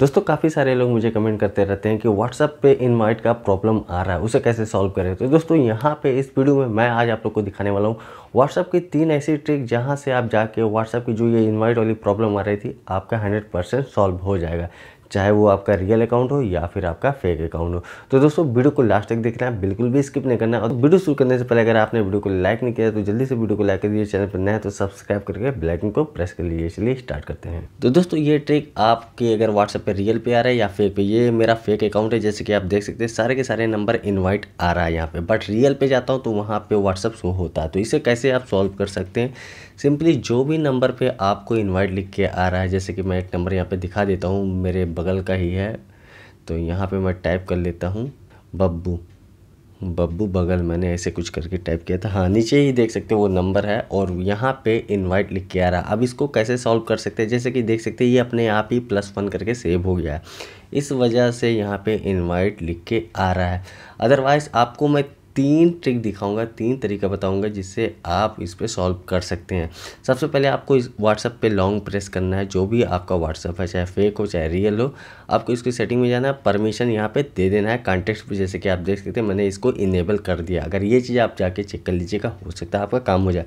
दोस्तों काफ़ी सारे लोग मुझे कमेंट करते रहते हैं कि व्हाट्सअप पे इनवाइट का प्रॉब्लम आ रहा है उसे कैसे सॉल्व करें तो दोस्तों यहाँ पे इस वीडियो में मैं आज आप लोग को दिखाने वाला हूँ व्हाट्सअप की तीन ऐसी ट्रिक जहाँ से आप जाके WhatsApp की जो ये इनवाइट वाली प्रॉब्लम आ रही थी आपका हंड्रेड परसेंट सॉल्व हो जाएगा चाहे वो आपका रियल अकाउंट हो या फिर आपका फेक अकाउंट हो तो दोस्तों वीडियो को लास्ट तक देखना है बिल्कुल भी स्किप नहीं करना और वीडियो शुरू करने से पहले अगर आपने वीडियो को लाइक नहीं किया तो जल्दी से वीडियो को लाइक कर दीजिए चैनल पर नया तो सब्सक्राइब करके बेलाइकन को प्रेस कर लीजिए इसलिए स्टार्ट करते हैं तो दोस्तों ये ट्रिक आपके अगर व्हाट्सएप पर रियल पे आ रहा है या फेक पे ये मेरा फेक अकाउंट है जैसे कि आप देख सकते हैं सारे के सारे नंबर इन्वाइट आ रहा है यहाँ पर बट रियल पे जाता हूँ तो वहाँ पर व्हाट्सअप शो होता है तो इसे कैसे आप सॉल्व कर सकते हैं सिंपली जो भी नंबर पर आपको इन्वाइट लिख के आ रहा है जैसे कि मैं एक नंबर यहाँ पर दिखा देता हूँ मेरे बगल का ही है तो यहाँ पे मैं टाइप कर लेता हूँ बब्बू बब्बू बगल मैंने ऐसे कुछ करके टाइप किया था हाँ नीचे ही देख सकते हो वो नंबर है और यहाँ पे इनवाइट लिख के आ रहा अब इसको कैसे सॉल्व कर सकते हैं जैसे कि देख सकते हैं ये अपने आप ही प्लस वन करके सेव हो गया है इस वजह से यहाँ पे इनवाइट लिख के आ रहा है अदरवाइज़ आपको मैं तीन ट्रिक दिखाऊंगा तीन तरीका बताऊंगा जिससे आप इस पर सॉल्व कर सकते हैं सबसे पहले आपको इस व्हाट्सअप पे लॉन्ग प्रेस करना है जो भी आपका व्हाट्सअप है चाहे फेक हो चाहे रियल हो आपको इसकी सेटिंग में जाना है परमिशन यहाँ पे दे देना है कॉन्टेक्ट पर जैसे कि आप देख सकते हैं मैंने इसको इनेबल कर दिया अगर ये चीज़ आप जाके चेक कर लीजिएगा हो सकता है आपका काम हो जाए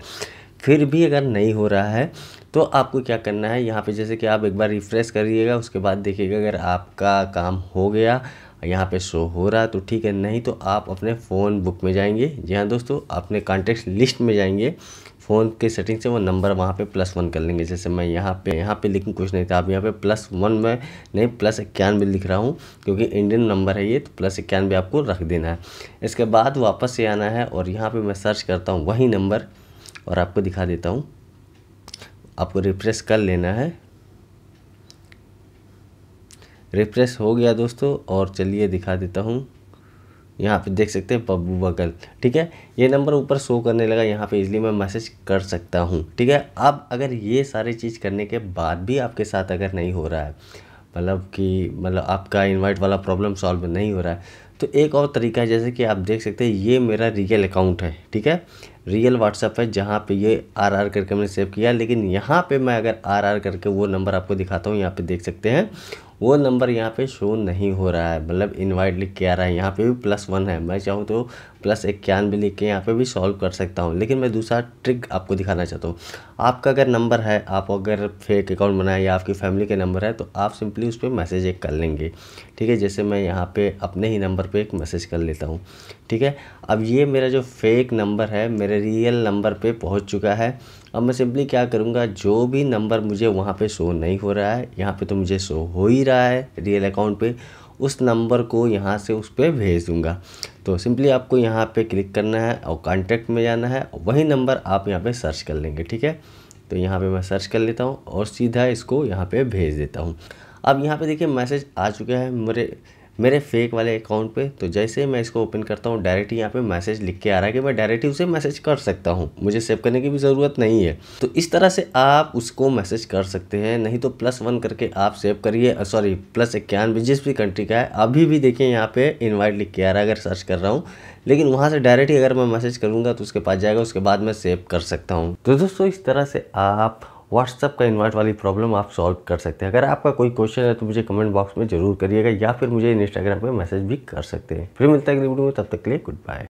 फिर भी अगर नहीं हो रहा है तो आपको क्या करना है यहाँ पे जैसे कि आप एक बार रिफ़्रेश करिएगा उसके बाद देखिएगा अगर आपका काम हो गया यहाँ पे शो हो रहा है तो ठीक है नहीं तो आप अपने फ़ोन बुक में जाएंगे जी हाँ दोस्तों अपने कॉन्टेक्ट लिस्ट में जाएंगे फ़ोन के सेटिंग से वो नंबर वहाँ पे प्लस वन कर लेंगे जैसे मैं यहाँ पे यहाँ पे लेकिन कुछ नहीं था तो आप यहाँ पे प्लस वन में नहीं प्लस इक्यानवे लिख रहा हूँ क्योंकि इंडियन नंबर है ये तो प्लस इक्यानवे आपको रख देना है इसके बाद वापस से आना है और यहाँ पर मैं सर्च करता हूँ वही नंबर और आपको दिखा देता हूँ आपको रिफ्रेश कर लेना है रिफ्रेश हो गया दोस्तों और चलिए दिखा देता हूँ यहाँ पे देख सकते हैं पब्बू बगल ठीक है ये नंबर ऊपर शो करने लगा यहाँ पे इजली मैं मैसेज कर सकता हूँ ठीक है अब अगर ये सारे चीज़ करने के बाद भी आपके साथ अगर नहीं हो रहा है मतलब कि मतलब आपका इनवाइट वाला प्रॉब्लम सॉल्व नहीं हो रहा है तो एक और तरीका है जैसे कि आप देख सकते हैं ये मेरा रियल अकाउंट है ठीक है रियल व्हाट्सअप है जहाँ पे ये आर आर करके मैंने सेव किया लेकिन यहाँ पे मैं अगर आर आर करके वो नंबर आपको दिखाता हूँ यहाँ पे देख सकते हैं वो नंबर यहाँ पे शो नहीं हो रहा है मतलब इनवाइट लिख के आ रहा है यहाँ पे भी प्लस वन है मैं चाहूँ तो प्लस इक्यानवे लिख के यहाँ पे भी सॉल्व कर सकता हूँ लेकिन मैं दूसरा ट्रिक आपको दिखाना चाहता हूँ आपका अगर नंबर है आप अगर फेक अकाउंट बनाए या आपकी फैमिली का नंबर है तो आप सिंपली उस पर मैसेज एक कर लेंगे ठीक है जैसे मैं यहाँ पर अपने ही नंबर पर एक मैसेज कर लेता हूँ ठीक है अब ये मेरा जो फेक नंबर है मेरे रियल नंबर पर पहुँच चुका है अब मैं सिंपली क्या करूँगा जो भी नंबर मुझे वहाँ पे शो नहीं हो रहा है यहाँ पे तो मुझे शो हो ही रहा है रियल अकाउंट पे उस नंबर को यहाँ से उस पर भेज दूँगा तो सिंपली आपको यहाँ पे क्लिक करना है और कॉन्टैक्ट में जाना है वही नंबर आप यहाँ पे सर्च कर लेंगे ठीक है तो यहाँ पे मैं सर्च कर लेता हूँ और सीधा इसको यहाँ पे भेज देता हूँ अब यहाँ पे देखिए मैसेज आ चुका है मेरे मेरे फेक वाले अकाउंट पे तो जैसे ही मैं इसको ओपन करता हूँ डायरेक्ट यहाँ पे मैसेज लिख के आ रहा है कि मैं डायरेक्ट ही उसे मैसेज कर सकता हूँ मुझे सेव करने की भी ज़रूरत नहीं है तो इस तरह से आप उसको मैसेज कर सकते हैं नहीं तो प्लस वन करके आप सेव करिए सॉरी प्लस इक्यानवे जिस भी कंट्री का है अभी भी देखिए यहाँ पर इन्वाइट लिख के आ रहा है अगर सर्च कर रहा हूँ लेकिन वहाँ से डायरेक्ट ही अगर मैं मैसेज करूँगा तो उसके पास जाएगा उसके बाद मैं सेव कर सकता हूँ तो दोस्तों इस तरह से आप व्हाट्सअप का इन्वर्ट वाली प्रॉब्लम आप सॉल्व कर सकते हैं अगर आपका कोई क्वेश्चन है तो मुझे कमेंट बॉक्स में जरूर करिएगा या फिर मुझे इंस्टाग्राम पर मैसेज भी कर सकते हैं फिर मिलता है अगली वीडियो में तब तक के लिए गुड बाय